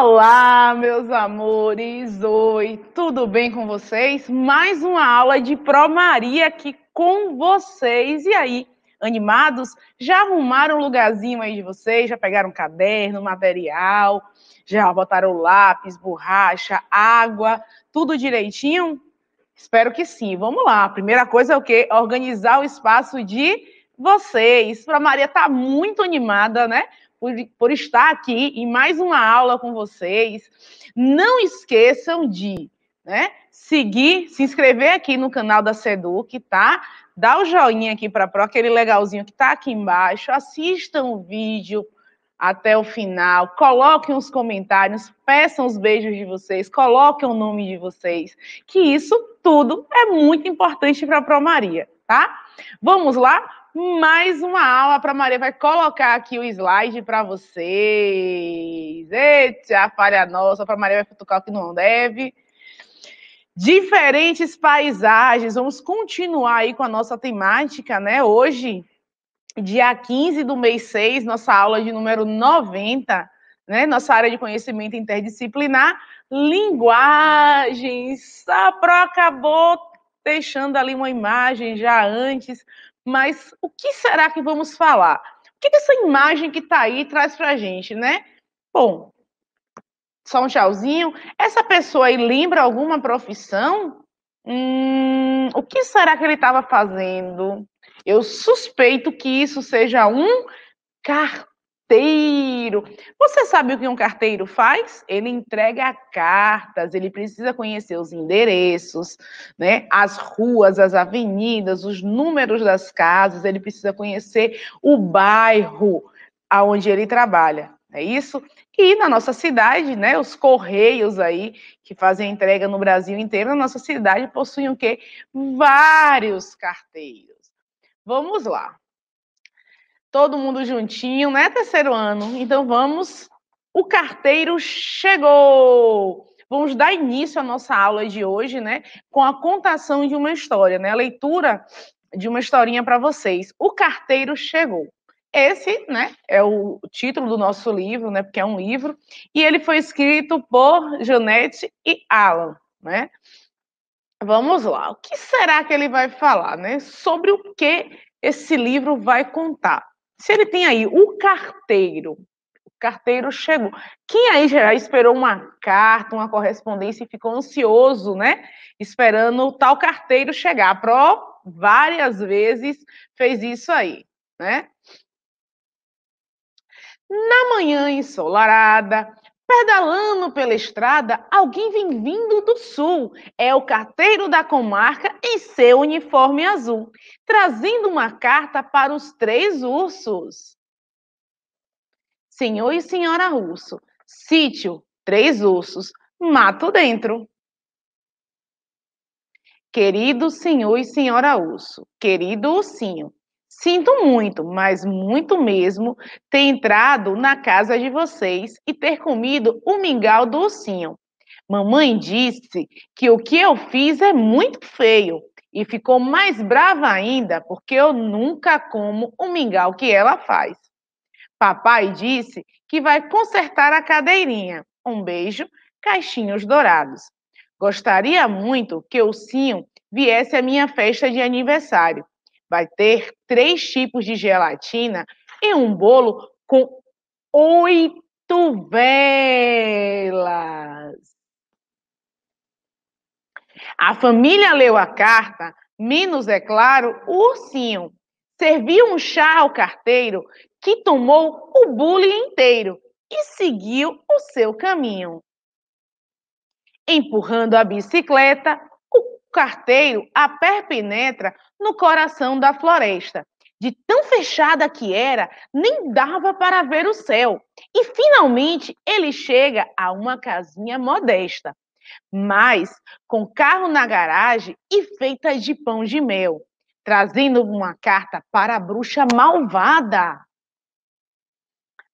Olá, meus amores! Oi, tudo bem com vocês? Mais uma aula de Pro Maria aqui com vocês. E aí, animados? Já arrumaram um lugarzinho aí de vocês? Já pegaram caderno, material? Já botaram lápis, borracha, água? Tudo direitinho? Espero que sim. Vamos lá. A primeira coisa é o quê? Organizar o espaço de vocês. Pro Maria tá muito animada, né? por, por estar aqui em mais uma aula com vocês. Não esqueçam de né, seguir, se inscrever aqui no canal da Seduc, tá? Dá o joinha aqui para pro, aquele legalzinho que está aqui embaixo. Assistam o vídeo até o final, coloquem os comentários, peçam os beijos de vocês, coloquem o nome de vocês, que isso tudo é muito importante para a Pro Maria, tá? Vamos lá? mais uma aula para Maria. Vai colocar aqui o slide para vocês. Eita, falha nossa, para Maria vai cutucar o que não deve. Diferentes paisagens. Vamos continuar aí com a nossa temática, né? Hoje, dia 15 do mês 6, nossa aula de número 90, né? Nossa área de conhecimento interdisciplinar, linguagens. A Pro acabou deixando ali uma imagem já antes mas o que será que vamos falar? O que, que essa imagem que está aí traz para a gente, né? Bom, só um tchauzinho. Essa pessoa aí lembra alguma profissão? Hum, o que será que ele estava fazendo? Eu suspeito que isso seja um cartão carteiro. Você sabe o que um carteiro faz? Ele entrega cartas, ele precisa conhecer os endereços, né? As ruas, as avenidas, os números das casas, ele precisa conhecer o bairro aonde ele trabalha. É isso? E na nossa cidade, né, os correios aí que fazem entrega no Brasil inteiro, na nossa cidade possuem o quê? Vários carteiros. Vamos lá todo mundo juntinho, né? Terceiro ano. Então vamos. O carteiro chegou! Vamos dar início à nossa aula de hoje, né? Com a contação de uma história, né? A leitura de uma historinha para vocês. O carteiro chegou. Esse, né, é o título do nosso livro, né, porque é um livro, e ele foi escrito por Janete e Alan, né? Vamos lá. O que será que ele vai falar, né? Sobre o que esse livro vai contar? Se ele tem aí o carteiro, o carteiro chegou. Quem aí já esperou uma carta, uma correspondência e ficou ansioso, né? Esperando o tal carteiro chegar. A Pro várias vezes fez isso aí, né? Na manhã ensolarada, Pedalando pela estrada, alguém vem vindo do sul. É o carteiro da comarca em seu uniforme azul, trazendo uma carta para os três ursos. Senhor e senhora urso, sítio, três ursos, mato dentro. Querido senhor e senhora urso, querido ursinho, Sinto muito, mas muito mesmo, ter entrado na casa de vocês e ter comido o mingau do ursinho. Mamãe disse que o que eu fiz é muito feio e ficou mais brava ainda porque eu nunca como o mingau que ela faz. Papai disse que vai consertar a cadeirinha. Um beijo, caixinhos dourados. Gostaria muito que o Ursinho viesse à minha festa de aniversário vai ter três tipos de gelatina e um bolo com oito velas. A família leu a carta, menos, é claro, o ursinho. Serviu um chá ao carteiro que tomou o bule inteiro e seguiu o seu caminho. Empurrando a bicicleta, carteiro a perpenetra no coração da floresta. De tão fechada que era, nem dava para ver o céu. E finalmente ele chega a uma casinha modesta, mas com carro na garagem e feita de pão de mel, trazendo uma carta para a bruxa malvada.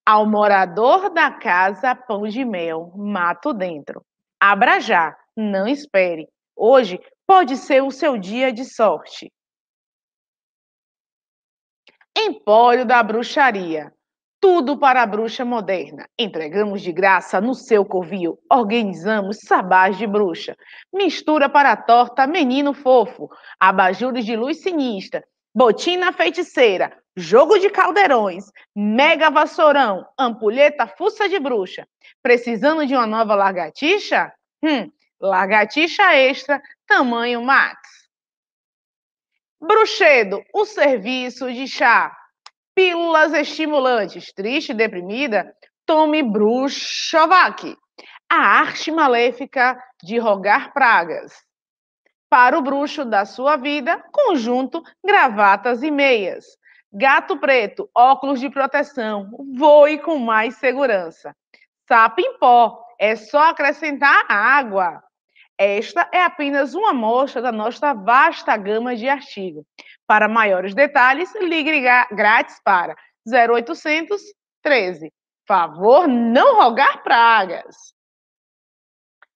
Ao morador da casa Pão de Mel, mato dentro. Abra já, não espere. Hoje pode ser o seu dia de sorte. Empório da Bruxaria. Tudo para a bruxa moderna. Entregamos de graça no seu covil. Organizamos sabás de bruxa. Mistura para a torta, menino fofo. Abajures de luz sinistra. Botina feiticeira. Jogo de caldeirões. Mega vassourão. Ampulheta fuça de bruxa. Precisando de uma nova largatixa? Hum, largatixa extra Tamanho Max. Bruxedo, o serviço de chá. Pílulas estimulantes. Triste e deprimida? Tome Bruxovac. A arte maléfica de rogar pragas. Para o bruxo da sua vida, conjunto, gravatas e meias. Gato preto, óculos de proteção. Voe com mais segurança. Sapo em pó, é só acrescentar água. Esta é apenas uma amostra da nossa vasta gama de artigos. Para maiores detalhes, ligue grátis para 0800 13. Favor não rogar pragas.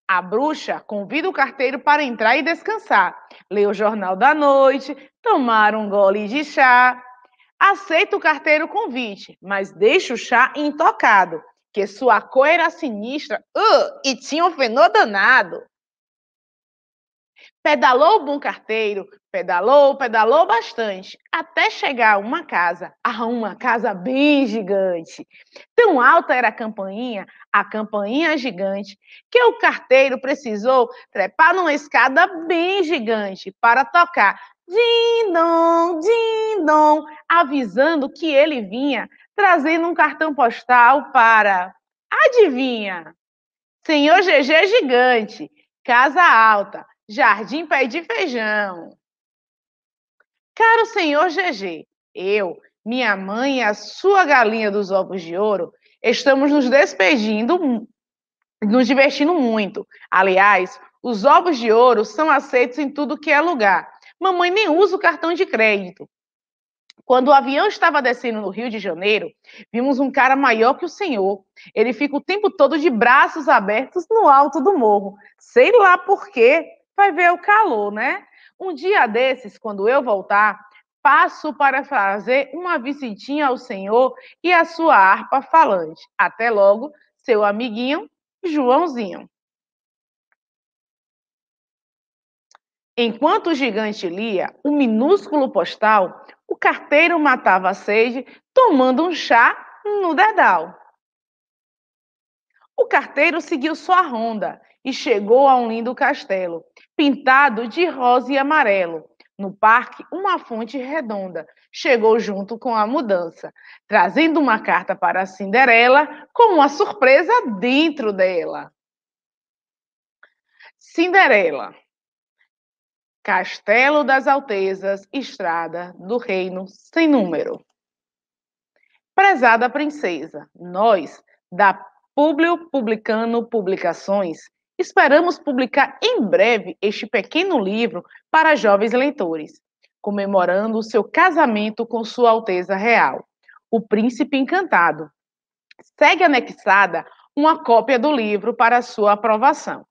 A bruxa convida o carteiro para entrar e descansar, ler o jornal da noite, tomar um gole de chá. Aceita o carteiro o convite, mas deixa o chá intocado, que sua cor era sinistra uh, e tinha um fenô danado. Pedalou o bom carteiro, pedalou, pedalou bastante, até chegar a uma casa, a uma casa bem gigante. Tão alta era a campainha, a campainha gigante, que o carteiro precisou trepar numa escada bem gigante para tocar din-dom, din-dom, avisando que ele vinha trazendo um cartão postal para, adivinha, Senhor GG Gigante, Casa Alta, Jardim Pé de Feijão. Caro senhor GG, eu, minha mãe e a sua galinha dos ovos de ouro estamos nos despedindo, nos divertindo muito. Aliás, os ovos de ouro são aceitos em tudo que é lugar. Mamãe nem usa o cartão de crédito. Quando o avião estava descendo no Rio de Janeiro, vimos um cara maior que o senhor. Ele fica o tempo todo de braços abertos no alto do morro. Sei lá por quê vai ver o calor, né? Um dia desses, quando eu voltar, passo para fazer uma visitinha ao Senhor e à sua harpa falante. Até logo, seu amiguinho Joãozinho. Enquanto o gigante lia o minúsculo postal, o carteiro matava a sede tomando um chá no dedal. O carteiro seguiu sua ronda e chegou a um lindo castelo, pintado de rosa e amarelo. No parque, uma fonte redonda chegou junto com a mudança, trazendo uma carta para Cinderela com uma surpresa dentro dela. Cinderela, Castelo das Altezas, estrada do reino sem número. Prezada princesa, nós, da Publio Publicano Publicações. Esperamos publicar em breve este pequeno livro para jovens leitores, comemorando o seu casamento com Sua Alteza Real, o Príncipe Encantado. Segue anexada uma cópia do livro para sua aprovação.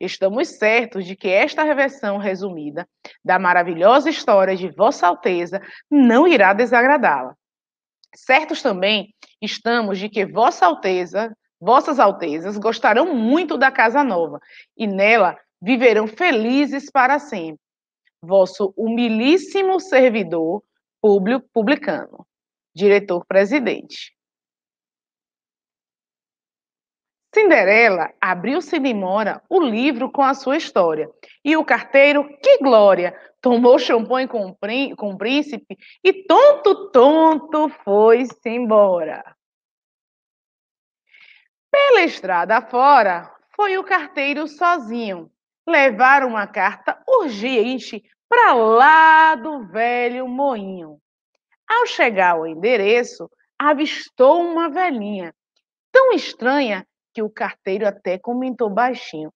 Estamos certos de que esta reversão resumida da maravilhosa história de Vossa Alteza não irá desagradá-la. Certos também estamos de que Vossa Alteza Vossas Altezas gostarão muito da casa nova e nela viverão felizes para sempre. Vosso humilíssimo servidor, Públio Publicano, diretor-presidente. Cinderela abriu demora o livro com a sua história. E o carteiro, que glória! Tomou champanhe com, com o príncipe e tonto, tonto foi-se embora. Pela estrada fora, foi o carteiro sozinho. Levar uma carta urgente para lá do velho moinho. Ao chegar ao endereço, avistou uma velhinha, tão estranha que o carteiro até comentou baixinho.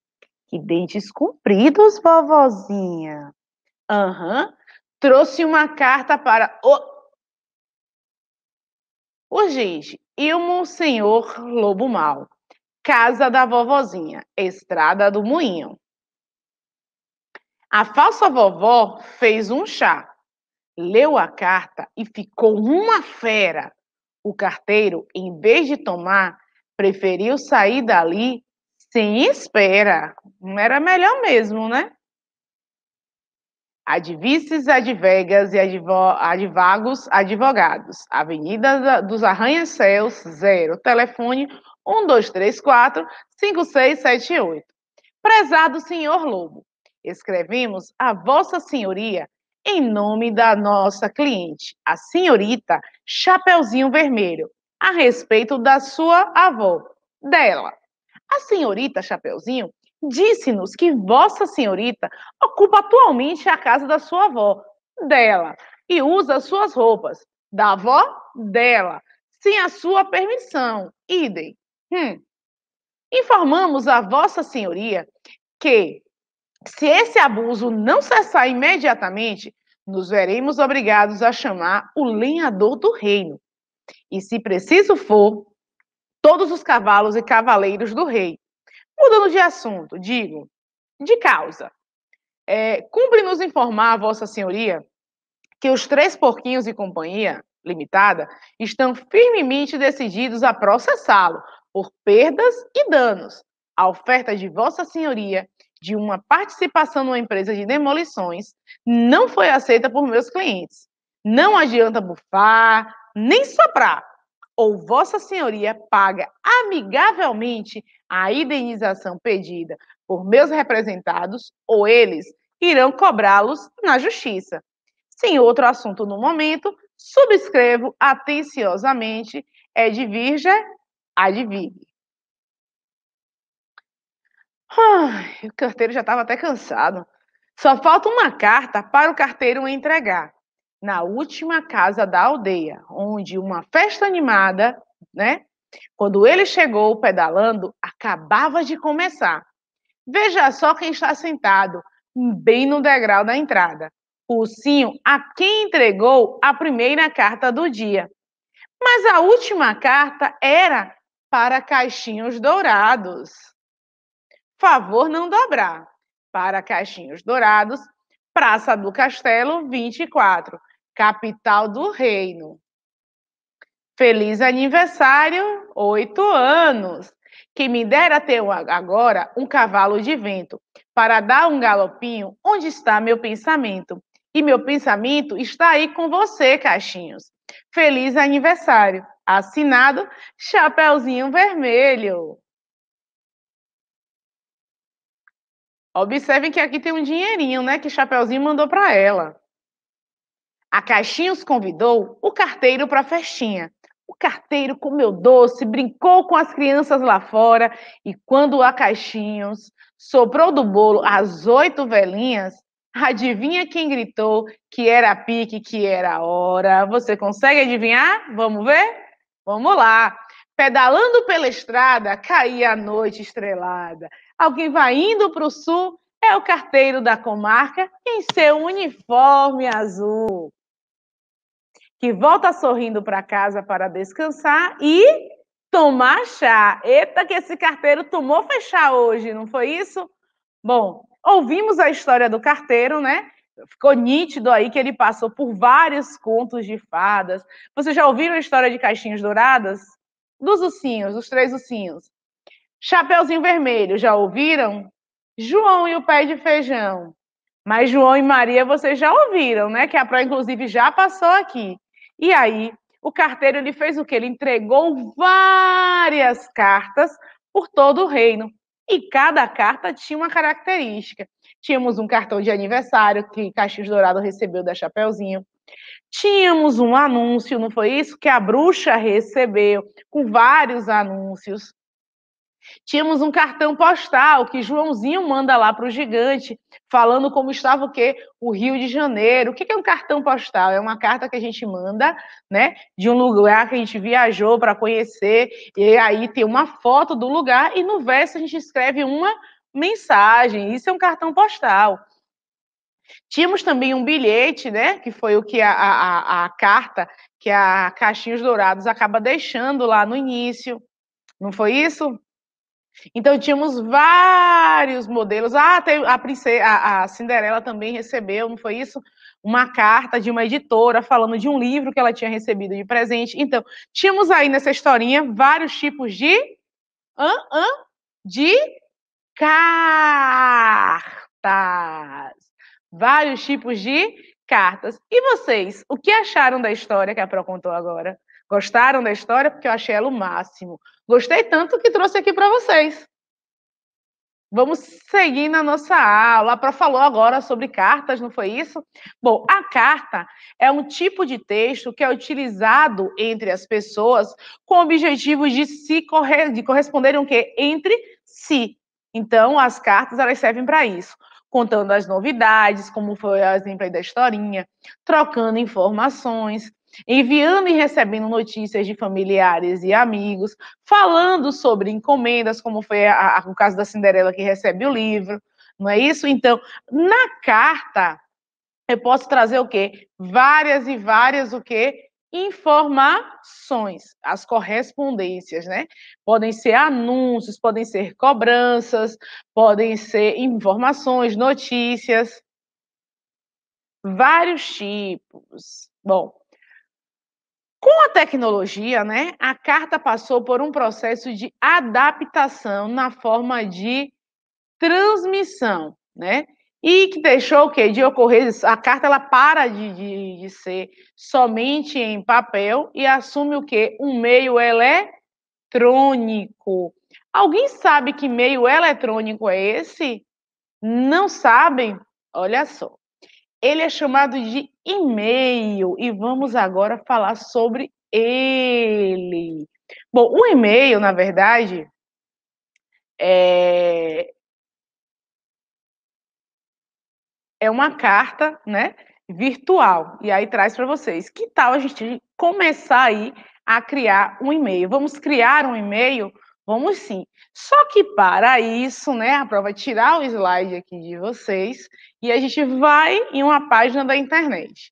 Que dentes compridos, vovozinha. Aham, uhum. trouxe uma carta para o. Urgente, e o Monsenhor Lobo Mal, Casa da Vovozinha, Estrada do Moinho. A falsa vovó fez um chá, leu a carta e ficou uma fera. O carteiro, em vez de tomar, preferiu sair dali sem espera. Não era melhor mesmo, né? Advices, advegas e advo, advagos, advogados. Avenida dos Arranha-Céus, zero. Telefone 1234-5678. Prezado senhor Lobo, escrevemos a Vossa Senhoria em nome da nossa cliente, a senhorita Chapeuzinho Vermelho, a respeito da sua avó, dela. A senhorita Chapeuzinho Disse-nos que Vossa Senhorita ocupa atualmente a casa da sua avó, dela, e usa suas roupas, da avó, dela, sem a sua permissão. Idem. Hum. Informamos a Vossa Senhoria que, se esse abuso não cessar imediatamente, nos veremos obrigados a chamar o lenhador do reino. E, se preciso for, todos os cavalos e cavaleiros do rei, Mudando de assunto, digo, de causa. É, cumpre nos informar, Vossa Senhoria, que os três porquinhos e companhia limitada estão firmemente decididos a processá-lo por perdas e danos. A oferta de Vossa Senhoria de uma participação numa empresa de demolições não foi aceita por meus clientes. Não adianta bufar, nem soprar, ou Vossa Senhoria paga amigavelmente a indenização pedida por meus representados ou eles irão cobrá-los na justiça. Sem outro assunto no momento, subscrevo atenciosamente é Edvirge Advig. Ai, o carteiro já estava até cansado. Só falta uma carta para o carteiro entregar. Na última casa da aldeia, onde uma festa animada, né, quando ele chegou pedalando, acabava de começar. Veja só quem está sentado, bem no degrau da entrada. O ursinho a quem entregou a primeira carta do dia. Mas a última carta era para caixinhos dourados. Favor não dobrar. Para caixinhos dourados, Praça do Castelo 24, capital do reino. Feliz aniversário, oito anos! Que me dera ter agora um cavalo de vento, para dar um galopinho onde está meu pensamento. E meu pensamento está aí com você, Caixinhos. Feliz aniversário! Assinado Chapeuzinho Vermelho. Observem que aqui tem um dinheirinho, né? Que Chapeuzinho mandou para ela. A Caixinhos convidou o carteiro para a festinha carteiro comeu doce, brincou com as crianças lá fora, e quando a Caixinhos soprou do bolo as oito velhinhas, adivinha quem gritou que era a pique, que era a hora? Você consegue adivinhar? Vamos ver? Vamos lá! Pedalando pela estrada, caía a noite estrelada. Alguém vai indo para o sul, é o carteiro da comarca em seu uniforme azul que volta sorrindo para casa para descansar e tomar chá. Eita, que esse carteiro tomou fechar hoje, não foi isso? Bom, ouvimos a história do carteiro, né? Ficou nítido aí que ele passou por vários contos de fadas. Vocês já ouviram a história de caixinhas douradas? Dos ursinhos, os três ursinhos. Chapeuzinho vermelho, já ouviram? João e o pé de feijão. Mas João e Maria vocês já ouviram, né? Que a Pro, inclusive, já passou aqui. E aí, o carteiro ele fez o que? Ele entregou várias cartas por todo o reino. E cada carta tinha uma característica. Tínhamos um cartão de aniversário que Caxias Dourado recebeu da Chapeuzinho. Tínhamos um anúncio, não foi isso? Que a bruxa recebeu, com vários anúncios. Tínhamos um cartão postal que Joãozinho manda lá para o gigante, falando como estava o quê? O Rio de Janeiro. O que é um cartão postal? É uma carta que a gente manda, né? De um lugar que a gente viajou para conhecer, e aí tem uma foto do lugar, e no verso a gente escreve uma mensagem. Isso é um cartão postal. Tínhamos também um bilhete, né? Que foi o que a, a, a carta que a Caixinhos Dourados acaba deixando lá no início. Não foi isso? Então tínhamos vários modelos. Ah, tem a, princesa, a, a Cinderela também recebeu, não foi isso? Uma carta de uma editora falando de um livro que ela tinha recebido de presente. Então, tínhamos aí nessa historinha vários tipos de hã, de cartas. Vários tipos de cartas. E vocês, o que acharam da história que a Pro contou agora? Gostaram da história? Porque eu achei ela o máximo. Gostei tanto que trouxe aqui para vocês. Vamos seguir na nossa aula. Pró falou agora sobre cartas, não foi isso? Bom, a carta é um tipo de texto que é utilizado entre as pessoas com o objetivo de se corre... de corresponderem o quê? Entre si. Então, as cartas elas servem para isso, contando as novidades, como foi o exemplo aí da historinha, trocando informações, enviando e recebendo notícias de familiares e amigos, falando sobre encomendas, como foi a, a, o caso da Cinderela que recebe o livro, não é isso? Então, na carta, eu posso trazer o quê? Várias e várias o quê? informações, as correspondências, né? Podem ser anúncios, podem ser cobranças, podem ser informações, notícias, vários tipos. Bom, com a tecnologia, né, a carta passou por um processo de adaptação na forma de transmissão, né? E que deixou o quê? De ocorrer, a carta ela para de, de, de ser somente em papel e assume o quê? Um meio eletrônico. Alguém sabe que meio eletrônico é esse? Não sabem? Olha só. Ele é chamado de e-mail e vamos agora falar sobre ele. Bom, o e-mail, na verdade, é é uma carta, né, virtual. E aí traz para vocês. Que tal a gente começar aí a criar um e-mail? Vamos criar um e-mail Vamos sim. Só que para isso, né, a prova é tirar o slide aqui de vocês e a gente vai em uma página da internet.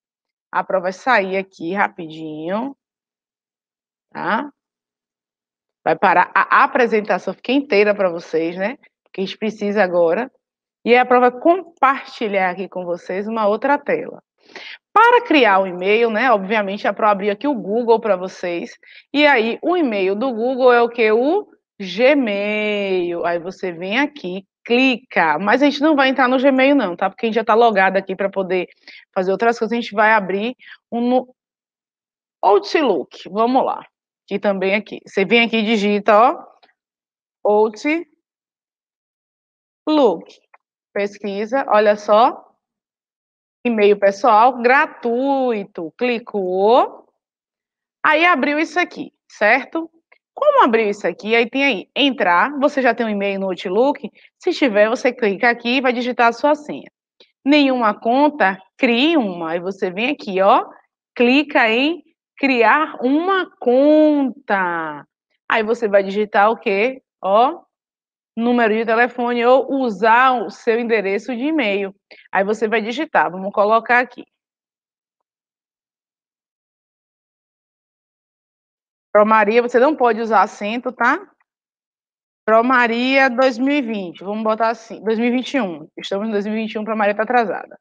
A prova vai é sair aqui rapidinho, tá? Vai parar a apresentação, fica inteira para vocês, né? que a gente precisa agora. E a prova vai é compartilhar aqui com vocês uma outra tela. Para criar o um e-mail, né? Obviamente, a é prova abriu aqui o Google para vocês. E aí, o e-mail do Google é o que? O Gmail. Aí você vem aqui, clica. Mas a gente não vai entrar no Gmail, não, tá? Porque a gente já está logado aqui para poder fazer outras coisas. A gente vai abrir um Outlook. Vamos lá. Que também aqui. Você vem aqui e digita, ó. Outlook. Pesquisa, olha só. E-mail pessoal, gratuito. Clicou. Aí abriu isso aqui, certo? Como abrir isso aqui? Aí tem aí, entrar, você já tem um e-mail no Outlook, se tiver, você clica aqui e vai digitar a sua senha. Nenhuma conta, crie uma. Aí você vem aqui, ó, clica em criar uma conta. Aí você vai digitar o quê? Ó, número de telefone ou usar o seu endereço de e-mail. Aí você vai digitar, vamos colocar aqui. Pro Maria, você não pode usar acento, tá? Pro Maria 2020, vamos botar assim, 2021. Estamos em 2021, Pro Maria tá atrasada.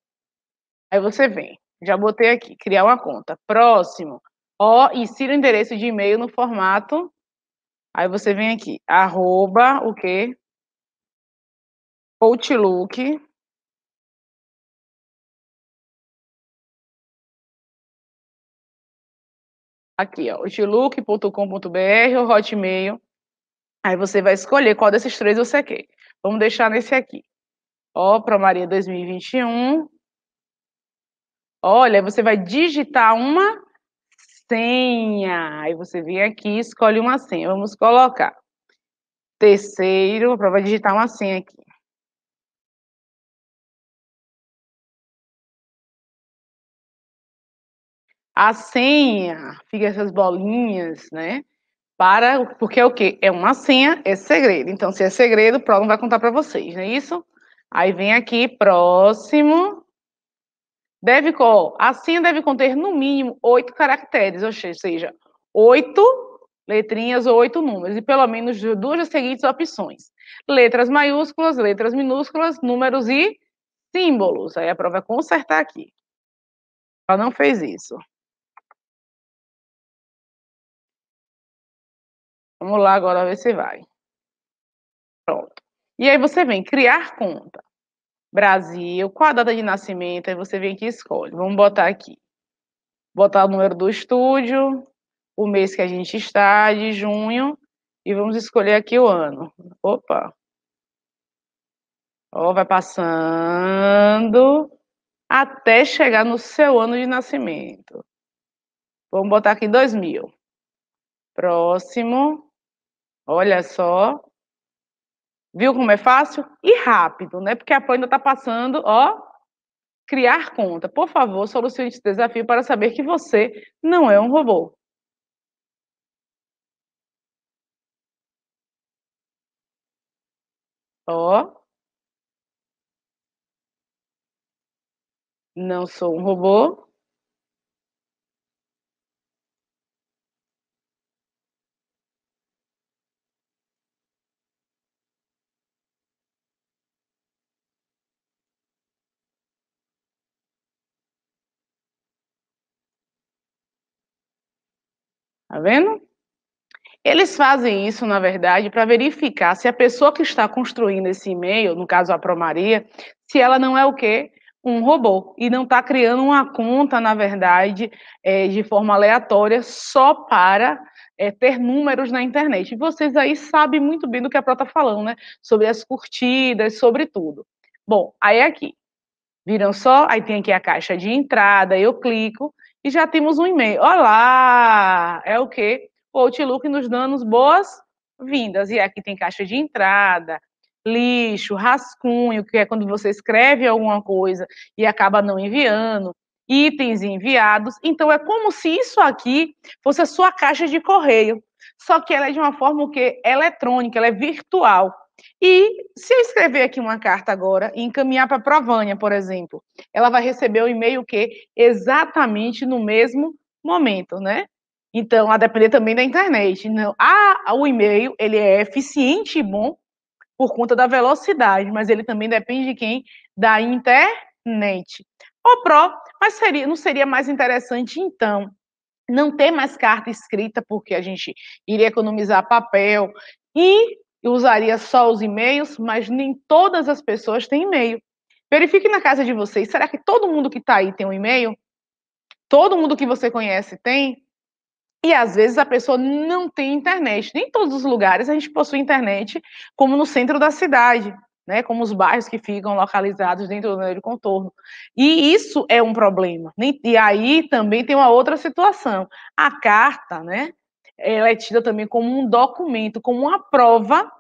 Aí você vem, já botei aqui, criar uma conta. Próximo. Ó, insira o endereço de e-mail no formato. Aí você vem aqui, arroba o quê? Outlook. aqui, ó, outlook.com.br ou Hotmail. Aí você vai escolher qual desses três você quer. Vamos deixar nesse aqui. Ó, para Maria 2021. Olha, você vai digitar uma senha. Aí você vem aqui e escolhe uma senha. Vamos colocar. Terceiro, para digitar uma senha aqui. a senha, fica essas bolinhas, né? Para, porque é o quê? É uma senha, é segredo. Então, se é segredo, o Pro não vai contar para vocês, não é isso? Aí vem aqui, próximo. Deve, ó, a senha deve conter no mínimo oito caracteres, ou seja, oito letrinhas ou oito números, e pelo menos duas das seguintes opções: letras maiúsculas, letras minúsculas, números e símbolos. Aí a prova é consertar aqui. Ela não fez isso. Vamos lá agora ver se vai. Pronto. E aí você vem criar conta. Brasil, qual a data de nascimento? Aí você vem aqui e escolhe. Vamos botar aqui. Botar o número do estúdio, o mês que a gente está, de junho, e vamos escolher aqui o ano. Opa! Ó, vai passando até chegar no seu ano de nascimento. Vamos botar aqui 2000. Próximo. Olha só. Viu como é fácil? E rápido, né? Porque a PAN ainda está passando, ó, criar conta. Por favor, solucione esse desafio para saber que você não é um robô. Ó. Não sou um robô. Tá vendo? Eles fazem isso, na verdade, para verificar se a pessoa que está construindo esse e-mail, no caso a Promaria, se ela não é o quê? Um robô. E não está criando uma conta, na verdade, é, de forma aleatória, só para é, ter números na internet. E vocês aí sabem muito bem do que a Pro está falando, né? Sobre as curtidas, sobre tudo. Bom, aí aqui. Viram só? Aí tem aqui a caixa de entrada, eu clico e já temos um e-mail. Olá! É o quê? O Outlook nos dando boas-vindas. E aqui tem caixa de entrada, lixo, rascunho, que é quando você escreve alguma coisa e acaba não enviando, itens enviados. Então, é como se isso aqui fosse a sua caixa de correio. Só que ela é de uma forma que Eletrônica, ela é virtual. E se eu escrever aqui uma carta agora e encaminhar para a Provânia, por exemplo, ela vai receber o e-mail que exatamente no mesmo momento, né? Então, a depender também da internet. Não, ah, o e-mail ele é eficiente e bom por conta da velocidade, mas ele também depende de quem? Da internet. O Pro, mas seria, não seria mais interessante então não ter mais carta escrita, porque a gente iria economizar papel e eu usaria só os e-mails, mas nem todas as pessoas têm e-mail. Verifique na casa de vocês, será que todo mundo que está aí tem um e-mail? Todo mundo que você conhece tem? E às vezes a pessoa não tem internet. Nem todos os lugares a gente possui internet, como no centro da cidade, né? Como os bairros que ficam localizados dentro do de contorno. E isso é um problema. Né? E aí também tem uma outra situação. A carta, né? É, ela é tida também como um documento, como uma prova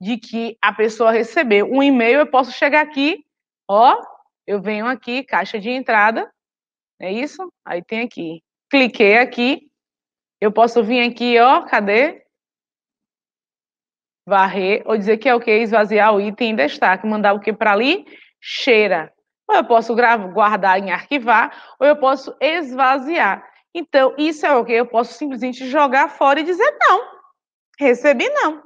de que a pessoa recebeu. Um e-mail, eu posso chegar aqui, ó, eu venho aqui, caixa de entrada, é isso? Aí tem aqui. Cliquei aqui, eu posso vir aqui, ó, cadê? Varrer, ou dizer que é o que? Esvaziar o item em destaque, mandar o que para ali? Cheira. Ou eu posso guardar em arquivar, ou eu posso esvaziar. Então, isso é o que eu posso simplesmente jogar fora e dizer não. Recebi não.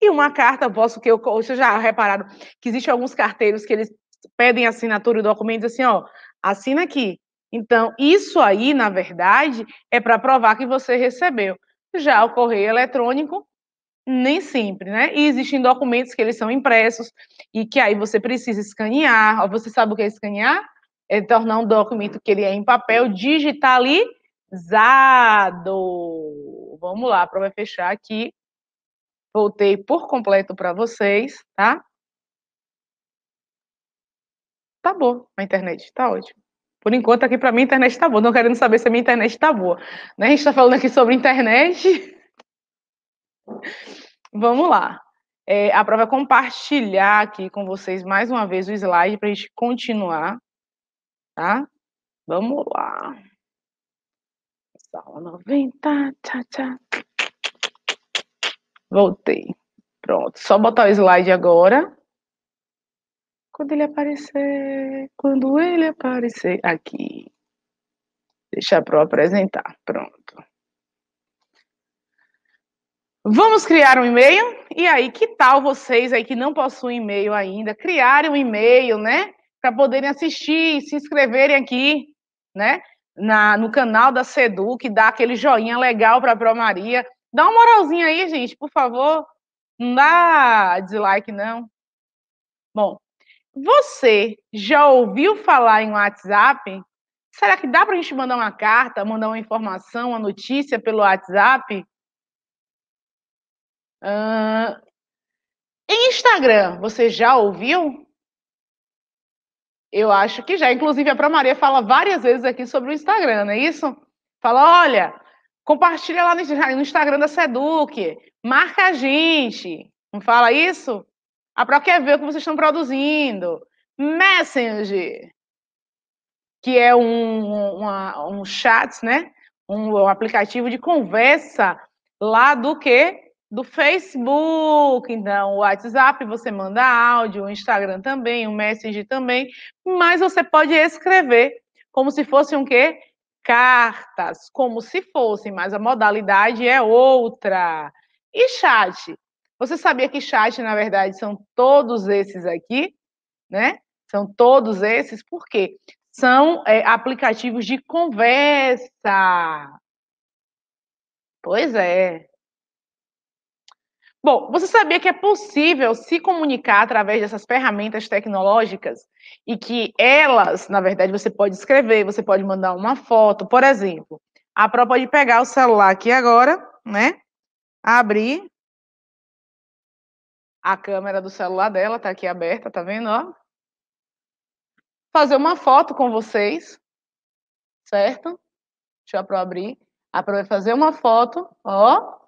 E uma carta, posso que eu, vocês já repararam que existe alguns carteiros que eles pedem assinatura do documento assim, ó, assina aqui. Então, isso aí, na verdade, é para provar que você recebeu. Já o correio eletrônico, nem sempre, né? E existem documentos que eles são impressos e que aí você precisa escanear. Você sabe o que é escanear? É tornar um documento que ele é em papel, digitar ali Zado. Vamos lá, para fechar aqui. Voltei por completo para vocês, tá? Tá boa a internet, tá ótimo. Por enquanto, aqui para mim a internet tá boa. Não querendo saber se a minha internet tá boa. Né? A gente está falando aqui sobre internet. Vamos lá. É, a prova é compartilhar aqui com vocês mais uma vez o slide para a gente continuar. Tá? Vamos lá. Sala 90. tchau tchau Voltei. Pronto. Só botar o slide agora. Quando ele aparecer. Quando ele aparecer. Aqui. Deixa para eu apresentar. Pronto. Vamos criar um e-mail? E aí, que tal vocês aí que não possuem e-mail ainda, criarem um e-mail, né? Para poderem assistir, se inscreverem aqui, né? na, no canal da Seduc, dá aquele joinha legal para a Pro Maria. Dá uma moralzinha aí, gente, por favor. Não dá dislike, não. Bom, você já ouviu falar em WhatsApp? Será que dá para a gente mandar uma carta, mandar uma informação, uma notícia pelo WhatsApp? Uh, em Instagram, você já ouviu? Eu acho que já. Inclusive, a Pra Maria fala várias vezes aqui sobre o Instagram, não é isso? Fala, olha, compartilha lá no Instagram da Seduc, marca a gente. Não fala isso? A Pro quer ver o que vocês estão produzindo. Messenger, que é um, uma, um chat, né? Um, um aplicativo de conversa lá do que do Facebook, então o WhatsApp você manda áudio, o Instagram também, o Messenger também, mas você pode escrever como se fosse um quê? Cartas, como se fossem, mas a modalidade é outra. E chat? Você sabia que chat, na verdade, são todos esses aqui, né? São todos esses, por quê? São é, aplicativos de conversa. Pois é, Bom, você sabia que é possível se comunicar através dessas ferramentas tecnológicas e que elas, na verdade, você pode escrever, você pode mandar uma foto, por exemplo. A Pro pode pegar o celular aqui agora, né? Abrir a câmera do celular dela, tá aqui aberta, tá vendo, ó? Fazer uma foto com vocês, certo? Deixa eu abrir. A Pro vai fazer uma foto, ó,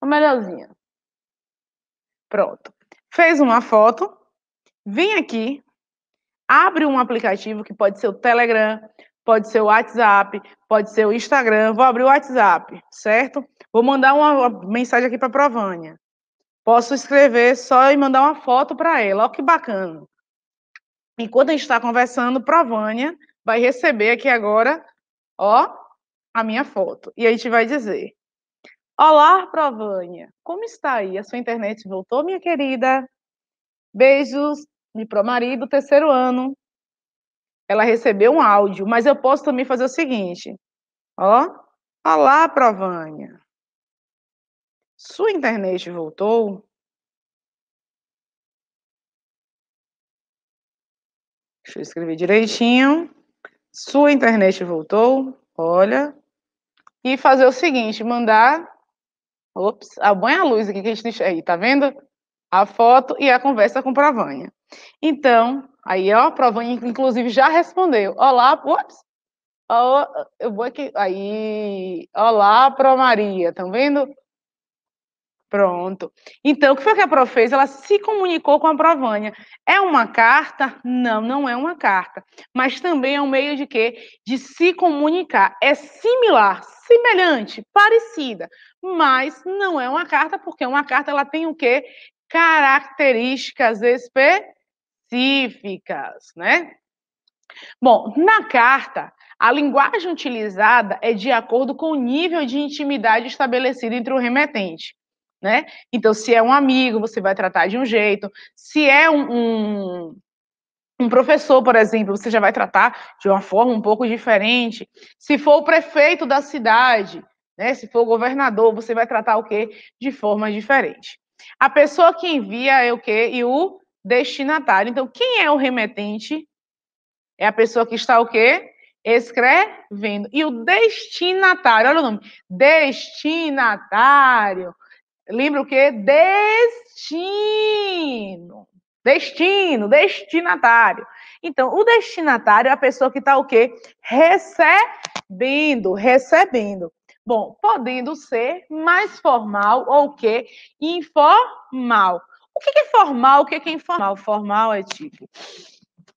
uma melhorzinha. Pronto. Fez uma foto, vem aqui, abre um aplicativo que pode ser o Telegram, pode ser o WhatsApp, pode ser o Instagram. Vou abrir o WhatsApp, certo? Vou mandar uma mensagem aqui para a Provânia. Posso escrever só e mandar uma foto para ela. Olha que bacana. Enquanto a gente está conversando, Provânia vai receber aqui agora, ó, a minha foto. E a gente vai dizer: Olá, Provânia. Como está aí? A sua internet voltou, minha querida? Beijos, me pro marido, terceiro ano. Ela recebeu um áudio, mas eu posso também fazer o seguinte. Ó, olá, Provânia. Sua internet voltou? Deixa eu escrever direitinho. Sua internet voltou? Olha. E fazer o seguinte, mandar Ops, abonha a luz aqui que a gente deixa aí, tá vendo? A foto e a conversa com Pravanha. Então, aí, ó, Pravanha, inclusive, já respondeu. Olá, ops, ó, eu vou aqui, aí, olá, Pro Maria, estão tá vendo? Pronto. Então, o que foi que a Pro fez? Ela se comunicou com a Provânia. É uma carta? Não, não é uma carta. Mas também é um meio de quê? De se comunicar. É similar, semelhante, parecida. Mas não é uma carta, porque uma carta ela tem o quê? Características específicas, né? Bom, na carta, a linguagem utilizada é de acordo com o nível de intimidade estabelecido entre o remetente né? Então, se é um amigo, você vai tratar de um jeito. Se é um, um, um, professor, por exemplo, você já vai tratar de uma forma um pouco diferente. Se for o prefeito da cidade, né? Se for o governador, você vai tratar o quê? De forma diferente. A pessoa que envia é o quê? E o destinatário. Então, quem é o remetente? É a pessoa que está o quê? Escrevendo. E o destinatário, olha o nome. Destinatário Lembra o quê? Destino. Destino, destinatário. Então, o destinatário é a pessoa que está o quê? Recebendo, recebendo. Bom, podendo ser mais formal ou o quê? Informal. O que é formal? O que é informal? Formal é tipo: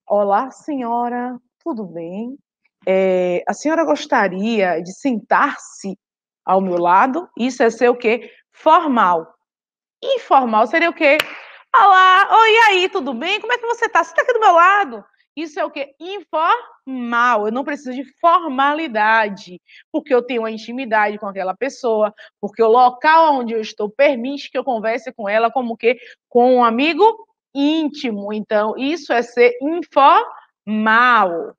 Olá, senhora, tudo bem? É, a senhora gostaria de sentar-se ao meu lado? Isso é ser o quê? formal. Informal seria o quê? Olá, oi, oh, aí, tudo bem? Como é que você tá? Você tá aqui do meu lado? Isso é o quê? Informal. Eu não preciso de formalidade, porque eu tenho uma intimidade com aquela pessoa, porque o local onde eu estou permite que eu converse com ela como que com um amigo íntimo. Então, isso é ser informal.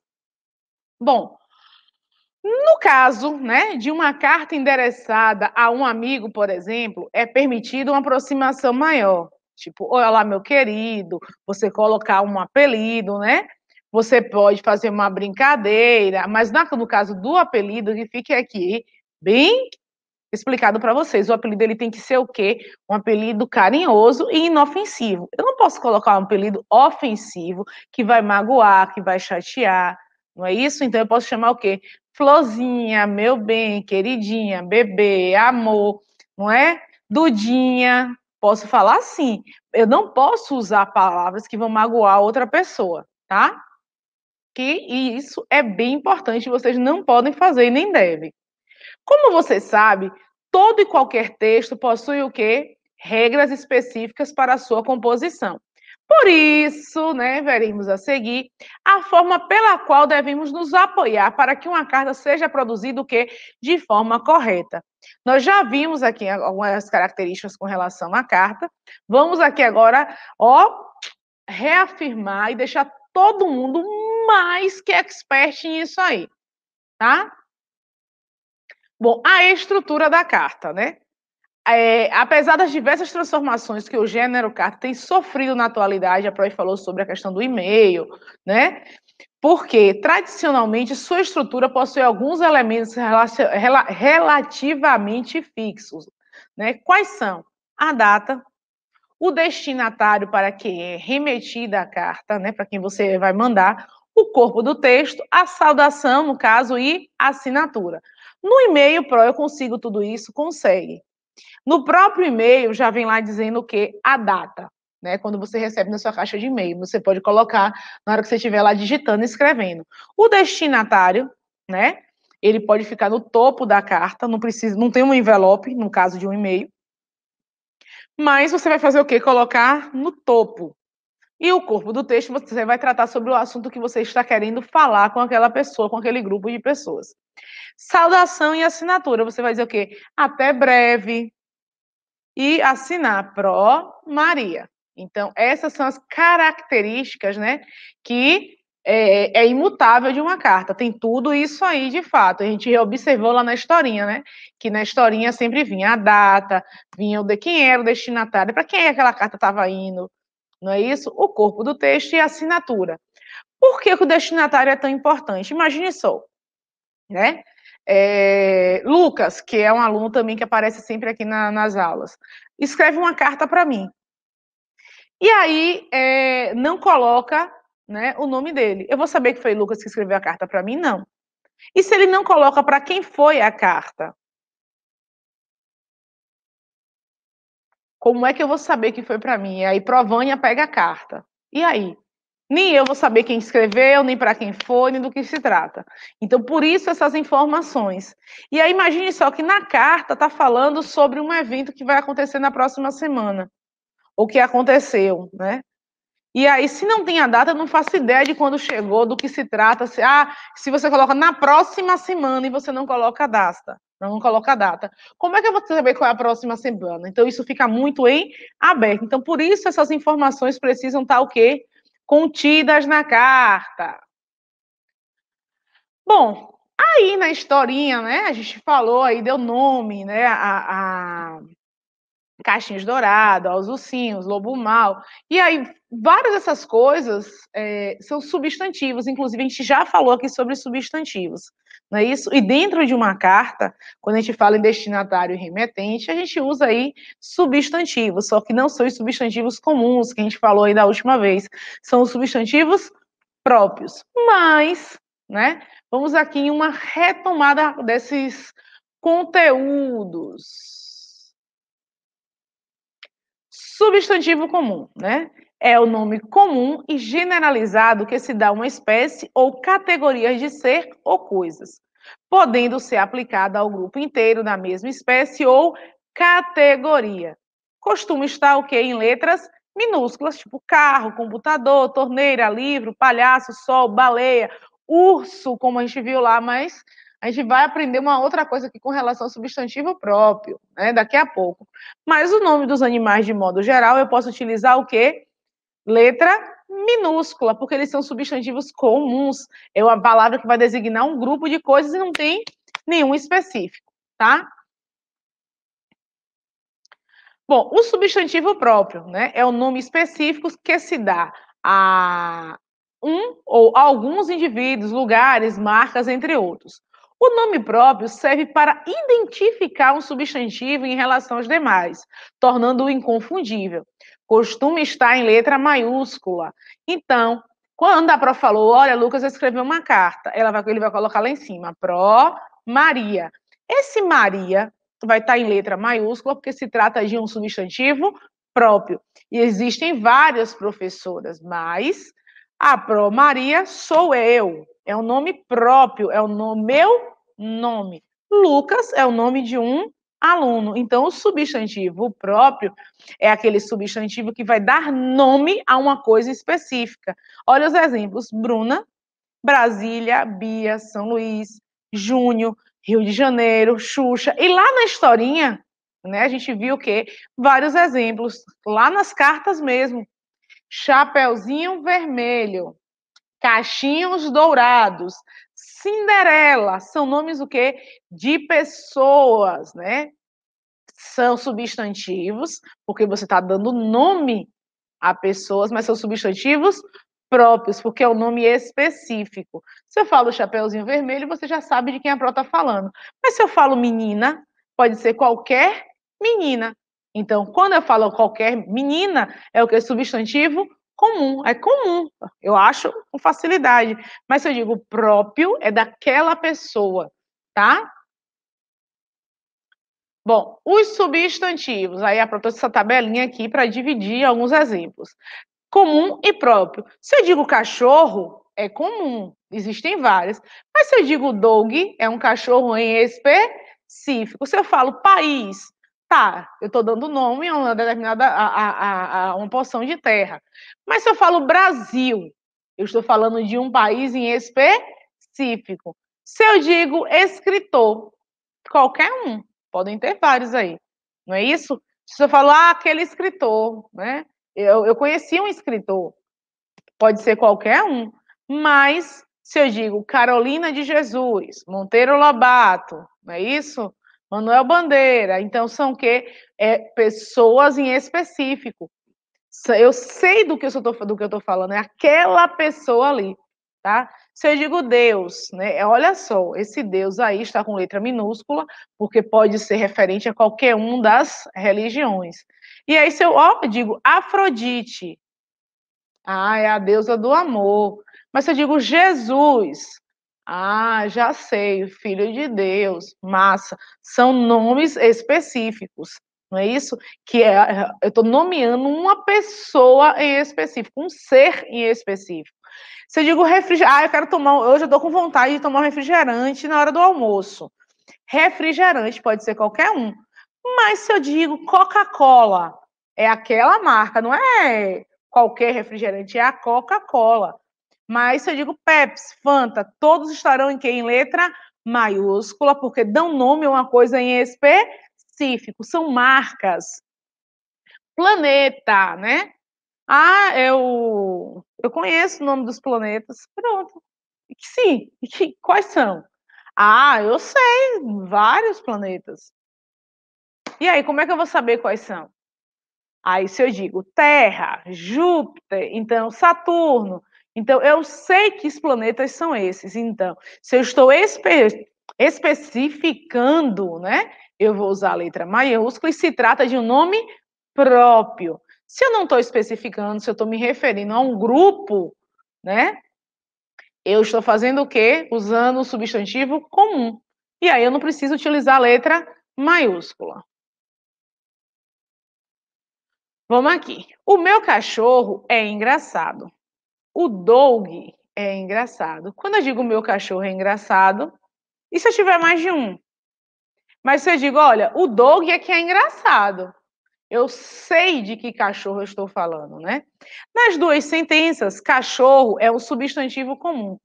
Bom, no caso né, de uma carta endereçada a um amigo, por exemplo, é permitida uma aproximação maior. Tipo, olá, meu querido, você colocar um apelido, né? Você pode fazer uma brincadeira, mas no caso do apelido, que fique é aqui bem explicado para vocês, o apelido ele tem que ser o quê? Um apelido carinhoso e inofensivo. Eu não posso colocar um apelido ofensivo que vai magoar, que vai chatear, não é isso? Então eu posso chamar o quê? Florzinha, meu bem, queridinha, bebê, amor, não é? Dudinha, posso falar assim. Eu não posso usar palavras que vão magoar outra pessoa, tá? Que e isso é bem importante, vocês não podem fazer e nem devem. Como você sabe, todo e qualquer texto possui o quê? Regras específicas para a sua composição. Por isso, né, veremos a seguir a forma pela qual devemos nos apoiar para que uma carta seja produzida o que de forma correta. Nós já vimos aqui algumas características com relação à carta. Vamos aqui agora, ó, reafirmar e deixar todo mundo mais que expert nisso aí, tá? Bom, a estrutura da carta, né? É, apesar das diversas transformações que o gênero carta tem sofrido na atualidade, a Proi falou sobre a questão do e-mail, né? Porque, tradicionalmente, sua estrutura possui alguns elementos relativamente fixos. Né? Quais são? A data, o destinatário para quem é remetida a carta, né? para quem você vai mandar, o corpo do texto, a saudação, no caso, e a assinatura. No e-mail Pro eu consigo tudo isso? Consegue. No próprio e-mail já vem lá dizendo o que a data, né? Quando você recebe na sua caixa de e-mail, você pode colocar na hora que você estiver lá digitando, escrevendo. O destinatário, né? Ele pode ficar no topo da carta, não precisa, não tem um envelope no caso de um e-mail. Mas você vai fazer o que Colocar no topo. E o corpo do texto você vai tratar sobre o assunto que você está querendo falar com aquela pessoa, com aquele grupo de pessoas. Saudação e assinatura, você vai dizer o quê? Até breve, e assinar Pro Maria. Então, essas são as características né, que é, é, imutável de uma carta. Tem tudo isso aí, de fato. A gente observou lá na historinha, né? Que na historinha sempre vinha a data, vinha o de quem era o destinatário, para quem é aquela carta estava indo, não é isso? O corpo do texto e a assinatura. Por que, que o destinatário é tão importante? Imagine só, né? É, Lucas, que é um aluno também que aparece sempre aqui na, nas aulas, escreve uma carta para mim. E aí é, não coloca né, o nome dele. Eu vou saber que foi Lucas que escreveu a carta para mim? Não. E se ele não coloca para quem foi a carta? Como é que eu vou saber que foi para mim? E aí Provânia pega a carta. E aí? nem eu vou saber quem escreveu, nem para quem foi, nem do que se trata. Então, por isso essas informações. E aí, imagine só que na carta está falando sobre um evento que vai acontecer na próxima semana, ou que aconteceu, né? E aí, se não tem a data, eu não faço ideia de quando chegou, do que se trata. Se, ah, se você coloca na próxima semana e você não coloca a data, não coloca a data, como é que eu vou saber qual é a próxima semana? Então, isso fica muito em aberto. Então, por isso, essas informações precisam estar tá o quê? contidas na carta. Bom, aí na historinha, né, a gente falou aí, deu nome, né, a, a caixinhos dourados, aos ursinhos, lobo mal. E aí, várias dessas coisas é, são substantivos, inclusive a gente já falou aqui sobre substantivos não é isso? E dentro de uma carta, quando a gente fala em destinatário e remetente, a gente usa aí substantivos, só que não são os substantivos comuns que a gente falou aí da última vez, são os substantivos próprios. Mas, né, vamos aqui em uma retomada desses conteúdos. Substantivo comum, né? É o nome comum e generalizado que se dá a uma espécie ou categorias de ser ou coisas podendo ser aplicada ao grupo inteiro da mesma espécie ou categoria. Costuma estar o okay, que em letras minúsculas, tipo carro, computador, torneira, livro, palhaço, sol, baleia, urso, como a gente viu lá, mas a gente vai aprender uma outra coisa aqui com relação ao substantivo próprio, né, daqui a pouco. Mas o nome dos animais, de modo geral, eu posso utilizar o quê? Letra minúscula, porque eles são substantivos comuns. É uma palavra que vai designar um grupo de coisas e não tem nenhum específico, tá? Bom, o substantivo próprio, né, é o nome específico que se dá a um ou alguns indivíduos, lugares, marcas, entre outros. O nome próprio serve para identificar um substantivo em relação aos demais, tornando-o inconfundível costuma estar em letra maiúscula. Então, quando a Pro falou, olha, Lucas escreveu uma carta, ela vai, ele vai colocar lá em cima, Pro Maria. Esse Maria vai estar em letra maiúscula, porque se trata de um substantivo próprio. E existem várias professoras, mas a Pro Maria sou eu. É um nome próprio, é o um nome, meu nome. Lucas é o nome de um aluno. Então, o substantivo próprio é aquele substantivo que vai dar nome a uma coisa específica. Olha os exemplos: Bruna, Brasília, Bia, São Luís, Júnior, Rio de Janeiro, Xuxa. E lá na historinha, né, a gente viu que vários exemplos, lá nas cartas mesmo. Chapeuzinho vermelho, cachinhos dourados, Cinderela são nomes o quê? De pessoas, né? São substantivos, porque você está dando nome a pessoas, mas são substantivos próprios, porque é um nome específico. Se eu falo chapeuzinho vermelho, você já sabe de quem a pró está falando. Mas se eu falo menina, pode ser qualquer menina. Então, quando eu falo qualquer menina, é o que? Substantivo comum, é comum, eu acho com facilidade. Mas se eu digo próprio, é daquela pessoa, tá? Bom, os substantivos, aí a trouxe essa tabelinha aqui para dividir alguns exemplos. Comum e próprio. Se eu digo cachorro, é comum, existem vários. Mas se eu digo dog, é um cachorro em específico. Se eu falo país, Tá, eu estou dando nome a uma determinada a, a, a, uma porção de terra. Mas se eu falo Brasil, eu estou falando de um país em específico. Se eu digo escritor, qualquer um, podem ter vários aí, não é isso? Se eu falar ah, aquele escritor, né? Eu, eu conheci um escritor, pode ser qualquer um, mas se eu digo Carolina de Jesus, Monteiro Lobato, não é isso? Manuel Bandeira. Então, são que é, pessoas em específico. Eu sei do que eu estou falando, é aquela pessoa ali, tá? Se eu digo Deus, né? É, olha só, esse Deus aí está com letra minúscula, porque pode ser referente a qualquer um das religiões. E aí, se eu ó, digo Afrodite, ah, é a deusa do amor. Mas se eu digo Jesus, ah, já sei, filho de Deus, massa. São nomes específicos, não é isso? Que é, eu estou nomeando uma pessoa em específico, um ser em específico. Se eu digo refrigerante, ah, eu quero tomar, hoje eu estou com vontade de tomar um refrigerante na hora do almoço. Refrigerante pode ser qualquer um. Mas se eu digo Coca-Cola, é aquela marca, não é qualquer refrigerante, é a Coca-Cola. Mas se eu digo Pepsi, Fanta, todos estarão em que? Em letra maiúscula, porque dão nome a uma coisa em específico, são marcas. Planeta, né? Ah, eu, eu conheço o nome dos planetas. Pronto. Sim, quais são? Ah, eu sei, vários planetas. E aí, como é que eu vou saber quais são? Aí, se eu digo Terra, Júpiter, então Saturno, então, eu sei que os planetas são esses. Então, se eu estou espe especificando, né? Eu vou usar a letra maiúscula e se trata de um nome próprio. Se eu não estou especificando, se eu estou me referindo a um grupo, né? Eu estou fazendo o quê? Usando o substantivo comum. E aí eu não preciso utilizar a letra maiúscula. Vamos aqui. O meu cachorro é engraçado. O Doug é engraçado. Quando eu digo meu cachorro é engraçado, e se eu tiver mais de um? Mas se eu digo, olha, o Doug é que é engraçado. Eu sei de que cachorro eu estou falando, né? Nas duas sentenças, cachorro é um substantivo comum,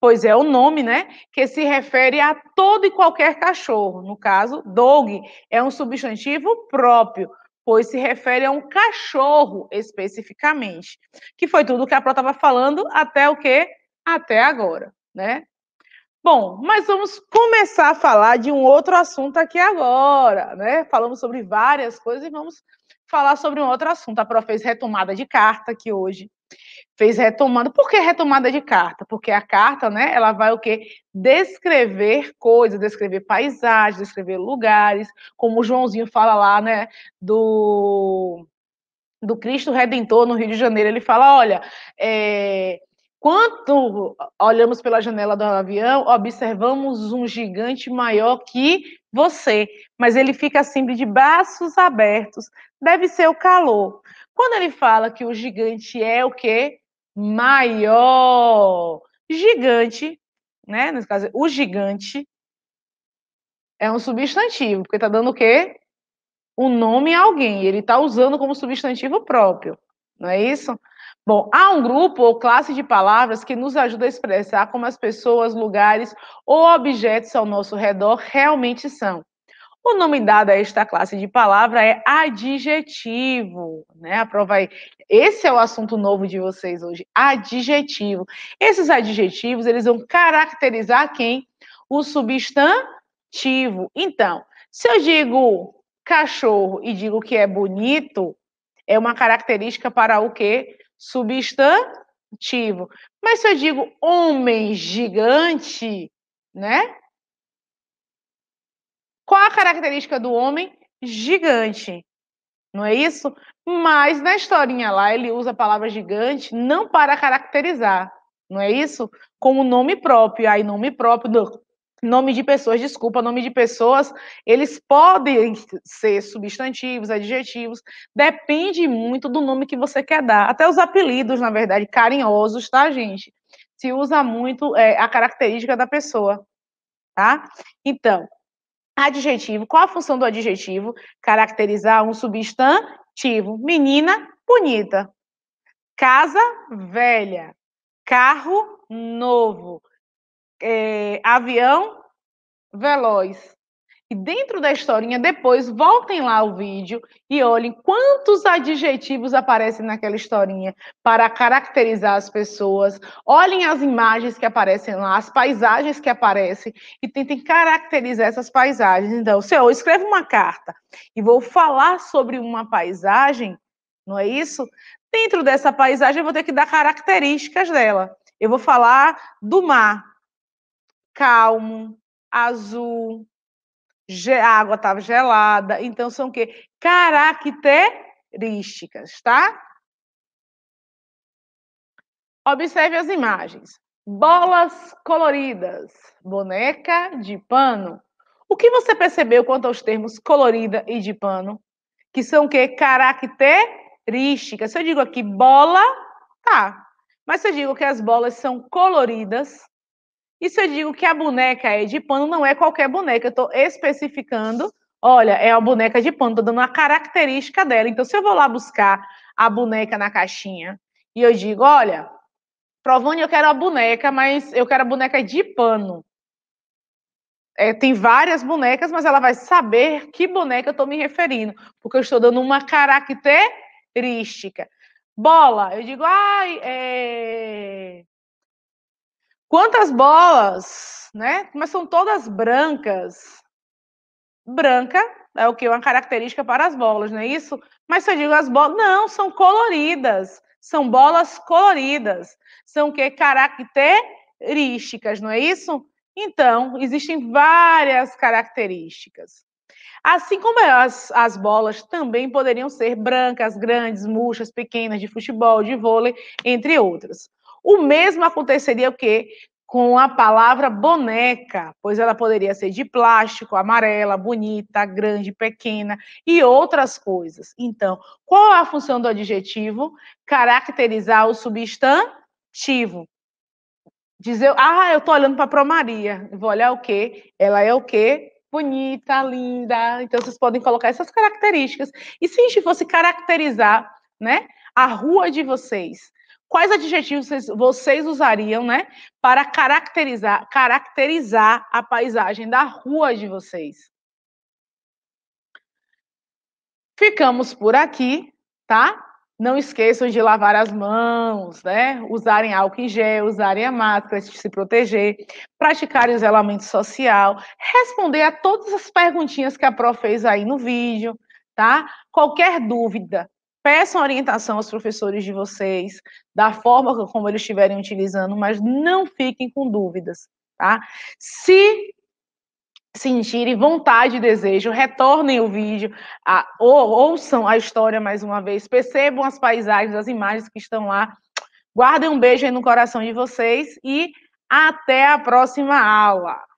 pois é o nome, né, que se refere a todo e qualquer cachorro. No caso, dog é um substantivo próprio, pois se refere a um cachorro especificamente, que foi tudo que a Pro estava falando até o que? Até agora, né? Bom, mas vamos começar a falar de um outro assunto aqui agora, né? Falamos sobre várias coisas e vamos falar sobre um outro assunto. A Pro fez retomada de carta aqui hoje, Fez retomada. Por que retomada de carta? Porque a carta, né, ela vai o quê? Descrever coisas, descrever paisagens, descrever lugares, como o Joãozinho fala lá, né, do do Cristo Redentor no Rio de Janeiro, ele fala, olha, é, quando olhamos pela janela do avião, observamos um gigante maior que você, mas ele fica sempre assim de braços abertos. Deve ser o calor. Quando ele fala que o gigante é o quê? Maior. Gigante, né? Nesse caso, o gigante é um substantivo, porque está dando o quê? O nome a alguém. Ele está usando como substantivo próprio, não é isso? Bom, há um grupo ou classe de palavras que nos ajuda a expressar como as pessoas, lugares ou objetos ao nosso redor realmente são. O nome dado a esta classe de palavra é adjetivo, né? A prova aí. É, esse é o assunto novo de vocês hoje, adjetivo. Esses adjetivos, eles vão caracterizar quem? O substantivo. Então, se eu digo cachorro e digo que é bonito, é uma característica para o quê? Substantivo. Mas se eu digo homem gigante, né? Qual a característica do homem? Gigante. Não é isso? Mas na historinha lá, ele usa a palavra gigante não para caracterizar, não é isso? Como nome próprio. Aí, nome próprio, não. nome de pessoas, desculpa, nome de pessoas, eles podem ser substantivos, adjetivos, depende muito do nome que você quer dar. Até os apelidos, na verdade, carinhosos, tá, gente? Se usa muito é, a característica da pessoa, tá? Então, Adjetivo. Qual a função do adjetivo? Caracterizar um substantivo. Menina bonita. Casa velha. Carro novo. É, avião veloz. E dentro da historinha, depois voltem lá o vídeo e olhem quantos adjetivos aparecem naquela historinha para caracterizar as pessoas. Olhem as imagens que aparecem lá, as paisagens que aparecem e tentem caracterizar essas paisagens. Então, se eu escrevo uma carta e vou falar sobre uma paisagem, não é isso? Dentro dessa paisagem, eu vou ter que dar características dela. Eu vou falar do mar, calmo, azul, a água estava gelada. Então, são o quê? Características, tá? Observe as imagens. Bolas coloridas, boneca de pano. O que você percebeu quanto aos termos colorida e de pano? Que são o quê? Características. Se eu digo aqui bola, tá. Mas se eu digo que as bolas são coloridas, e se eu digo que a boneca é de pano, não é qualquer boneca. Eu estou especificando, olha, é a boneca de pano, estou dando a característica dela. Então, se eu vou lá buscar a boneca na caixinha e eu digo, olha, Provani, eu quero a boneca, mas eu quero a boneca de pano. É, tem várias bonecas, mas ela vai saber que boneca eu estou me referindo, porque eu estou dando uma característica. Bola, eu digo, ai, é... Quantas bolas, né? Mas são todas brancas. Branca é o que é uma característica para as bolas, não é isso? Mas se eu digo as bolas, não, são coloridas. São bolas coloridas. São que características, não é isso? Então, existem várias características. Assim como as, as bolas também poderiam ser brancas, grandes, murchas, pequenas, de futebol, de vôlei, entre outras. O mesmo aconteceria o quê? Com a palavra boneca, pois ela poderia ser de plástico, amarela, bonita, grande, pequena e outras coisas. Então, qual é a função do adjetivo? Caracterizar o substantivo dizer, ah, eu estou olhando para Pro Maria, vou olhar o quê? Ela é o quê? Bonita, linda. Então vocês podem colocar essas características. E se a gente fosse caracterizar, né, a rua de vocês, quais adjetivos vocês, vocês usariam, né, para caracterizar, caracterizar a paisagem da rua de vocês? Ficamos por aqui, tá? Não esqueçam de lavar as mãos, né? Usarem álcool em gel, usarem a máscara, se proteger, praticar o isolamento social, responder a todas as perguntinhas que a Pro fez aí no vídeo, tá? Qualquer dúvida, Peçam orientação aos professores de vocês, da forma como eles estiverem utilizando, mas não fiquem com dúvidas, tá? Se sentirem vontade e desejo, retornem o vídeo, a, ou, ouçam a história mais uma vez, percebam as paisagens, as imagens que estão lá. Guardem um beijo aí no coração de vocês e até a próxima aula.